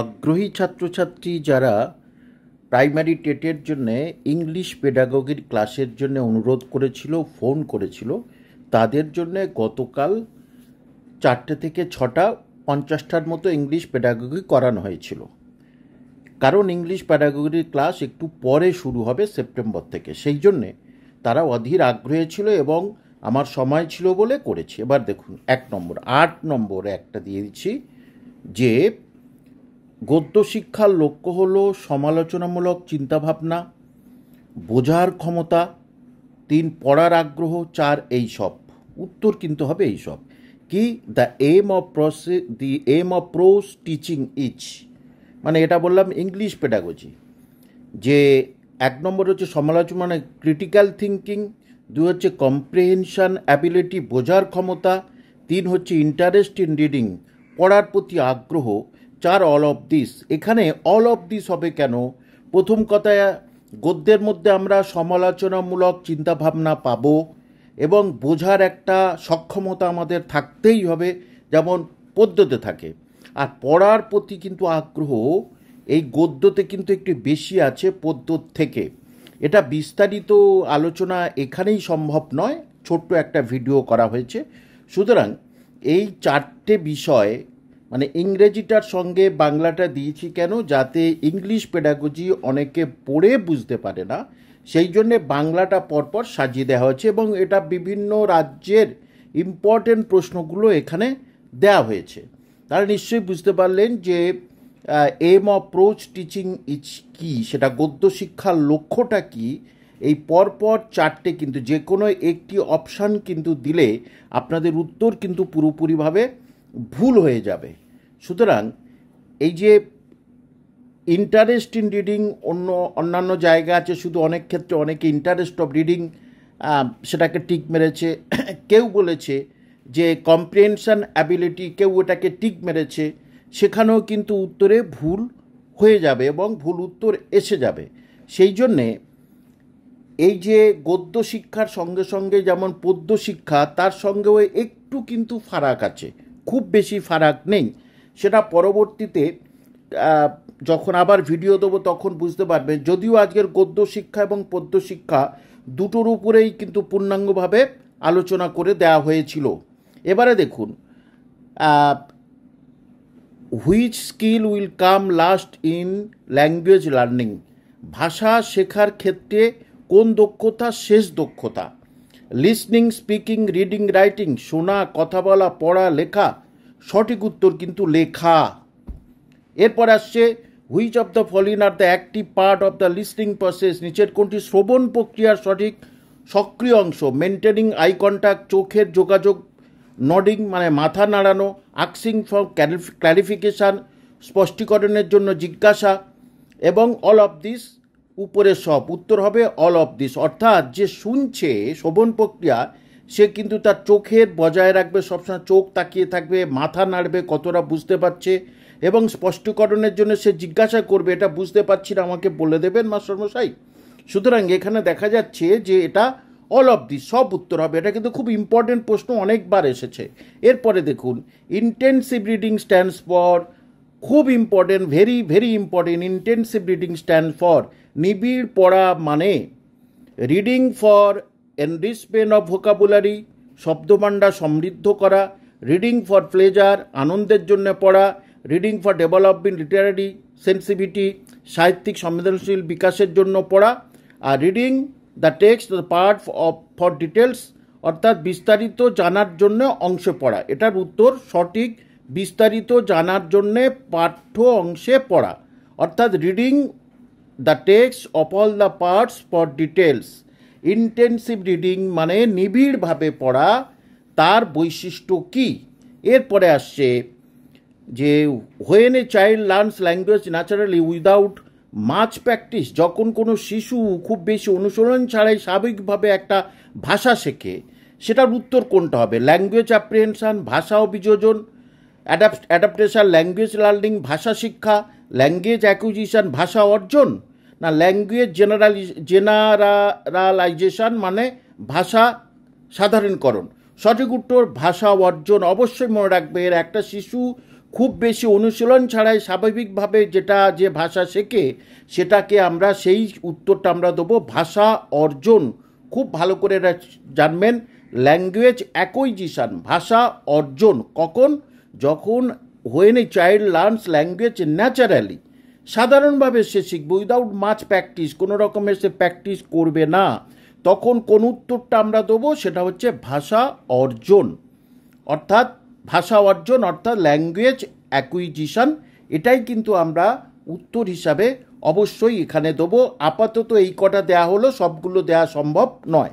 আগ্রহী ছাত্রছাত্রী যারা প্রাইমারি টেটের জন্যে ইংলিশ পেডাগগির ক্লাসের জন্য অনুরোধ করেছিল ফোন করেছিল তাদের জন্য গতকাল চারটে থেকে ছটা পঞ্চাশটার মতো ইংলিশ পেডাগগি করানো হয়েছিল কারণ ইংলিশ প্যাডাগগির ক্লাস একটু পরে শুরু হবে সেপ্টেম্বর থেকে সেই জন্যে তারা অধীর আগ্রহে ছিল এবং আমার সময় ছিল বলে করেছি এবার দেখুন এক নম্বর আট নম্বর একটা দিয়ে দিচ্ছি যে গদ্য শিক্ষার লক্ষ্য হল সমালোচনামূলক চিন্তাভাবনা বোঝার ক্ষমতা তিন পড়ার আগ্রহ চার এই সব উত্তর কিন্তু হবে এই সব কি the aim of prose the aim of prose teaching is মানে এটা বললাম ইংলিশ পেডাগজি যে এক নম্বর হচ্ছে সমালোচনা মানে ক্রিটিক্যাল থিঙ্কিং দুই হচ্ছে কম্প্রিহেনশান অ্যাবিলিটি বোঝার ক্ষমতা তিন হচ্ছে ইন্টারেস্ট ইন রিডিং পড়ার প্রতি আগ্রহ চার অল অফ দিস এখানে অল অফ দিস হবে কেন প্রথম কথায় গদ্যের মধ্যে আমরা সমালোচনামূলক চিন্তাভাবনা পাব এবং বোঝার একটা সক্ষমতা আমাদের থাকতেই হবে যেমন পদ্যতে থাকে আর পড়ার প্রতি কিন্তু আগ্রহ এই গদ্যতে কিন্তু একটু বেশি আছে পদ্যর থেকে এটা বিস্তারিত আলোচনা এখানেই সম্ভব নয় ছোট্ট একটা ভিডিও করা হয়েছে সুতরাং এই চারটে বিষয় মানে ইংরেজিটার সঙ্গে বাংলাটা দিয়েছি কেন যাতে ইংলিশ পেডাগোজি অনেকে পড়ে বুঝতে পারে না সেই জন্যে বাংলাটা পরপর সাজিয়ে দেওয়া হয়েছে এবং এটা বিভিন্ন রাজ্যের ইম্পর্টেন্ট প্রশ্নগুলো এখানে দেওয়া হয়েছে তারা নিশ্চয়ই বুঝতে পারলেন যে এম অপ্রোচ টিচিং ইজ কি সেটা গদ্য শিক্ষার লক্ষ্যটা কি এই পরপর চারটে কিন্তু যে কোনো একটি অপশান কিন্তু দিলে আপনাদের উত্তর কিন্তু পুরোপুরিভাবে ভুল হয়ে যাবে সুতরাং এই যে ইন্টারেস্ট ইন রিডিং অন্য অন্যান্য জায়গা আছে শুধু অনেক ক্ষেত্রে অনেকে ইন্টারেস্ট অফ রিডিং সেটাকে টিক মেরেছে কেউ বলেছে যে কম্প্রিহেনশন অ্যাবিলিটি কেউ এটাকে টিক মেরেছে সেখানেও কিন্তু উত্তরে ভুল হয়ে যাবে এবং ভুল উত্তর এসে যাবে সেই জন্যে এই যে গদ্য শিক্ষার সঙ্গে সঙ্গে যেমন পদ্য শিক্ষা তার সঙ্গেও একটু কিন্তু ফারাক আছে খুব বেশি ফারাক নেই সেটা পরবর্তীতে যখন আবার ভিডিও দেবো তখন বুঝতে পারবেন যদিও আজকের গদ্য শিক্ষা এবং পদ্য শিক্ষা দুটোর উপরেই কিন্তু পূর্ণাঙ্গভাবে আলোচনা করে দেয়া হয়েছিল এবারে দেখুন which skill will come last in language learning ভাষা শেখার ক্ষেত্রে কোন দক্ষতা শেষ দক্ষতা লিসনিং স্পিকিং রিডিং রাইটিং শোনা কথা বলা পড়া লেখা সঠিক উত্তর কিন্তু লেখা এরপর আসছে which of the following are the active part of the listening process নিচের কোনটি শ্রবণ প্রক্রিয়ার সঠিক সক্রিয় অংশ মেনটেনিং আই কন্ট্যাক্ট চোখের যোগাযোগ নডিং মানে মাথা নাড়ানো আক্সিং ফর ক্লারিফিকেশান স্পষ্টীকরণের জন্য জিজ্ঞাসা এবং অল অফ দিস উপরে সব উত্তর হবে অল অফ দিস অর্থাৎ যে শুনছে শোভন প্রক্রিয়া সে কিন্তু তার চোখের বজায় রাখবে সবসময় চোখ তাকিয়ে থাকবে মাথা নাড়বে কতটা বুঝতে পারছে এবং স্পষ্টকরণের জন্য সে জিজ্ঞাসা করবে এটা বুঝতে পারছি না আমাকে বলে দেবেন মাস্টারমশাই সুতরাং এখানে দেখা যাচ্ছে যে এটা অল অফ দি সব উত্তর হবে এটা কিন্তু খুব ইম্পর্টেন্ট প্রশ্ন অনেকবার এসেছে এরপরে দেখুন ইন্টেন্সিভ রিডিং স্ট্যান্ডস ফর খুব important very very important intensive reading stand for নিবিড় পড়া মানে reading for enrichment of vocabulary শব্দমান্ডা সমৃদ্ধ করা রিডিং ফর প্লেজার আনন্দের জন্য পড়া reading for development literary sensitivity সাহিত্যিক সংবেদনশীল বিকাশের জন্য পড়া আর reading the text the part of for details অর্থাৎ বিস্তারিত জানার জন্য অংশ পড়া এটার উত্তর সঠিক বিস্তারিত জানার জন্যে পাঠ্য অংশে পড়া অর্থাৎ reading the text of all the parts for details intensive reading মানে নিবিড়ভাবে পড়া তার বৈশিষ্ট্য কী এরপরে আসছে যে when a child learns language naturally without much practice যখন কোনো শিশু খুব বেশি অনুসরণ ছাড়াই স্বাভাবিকভাবে একটা ভাষা শেখে সেটার উত্তর কোনটা হবে ল্যাঙ্গুয়েজ অ্যাপ্রিহেনশান ভাষা অভিযোজন অ্যাডাপ্টেশন ল্যাঙ্গুয়েজ লার্নিং ভাষা শিক্ষা ল্যাঙ্গুয়েজ অ্যাকুইজিশন ভাষা অর্জন না ল্যাঙ্গুয়েজ জেনারাল জেনারালাইজেশন মানে ভাষা সাধারণকরণ সঠিক উত্তর ভাষা অর্জন অবশ্যই মনে রাখবে এর একটা শিশু খুব বেশি অনুশীলন ছাড়াই স্বাভাবিকভাবে যেটা যে ভাষা শেখে সেটাকে আমরা সেই উত্তরটা আমরা দেবো ভাষা অর্জন খুব ভালো করে জানবেন ল্যাঙ্গুয়েজ অ্যাকুইজিশন ভাষা অর্জন কখন যখন when a child learns language naturally সাধারণভাবে সে শিখবে উইদাউট মাছ প্র্যাকটিস কোনো রকমের সে প্র্যাকটিস করবে না তখন কোন উত্তরটা আমরা দেবো সেটা হচ্ছে ভাষা অর্জন অর্থাৎ ভাষা অর্জন অর্থাৎ ল্যাঙ্গুয়েজ অ্যাকুইজিশন এটাই কিন্তু আমরা উত্তর হিসাবে অবশ্যই এখানে দেবো আপাতত এই কটা দেয়া হলো সবগুলো দেয়া সম্ভব নয়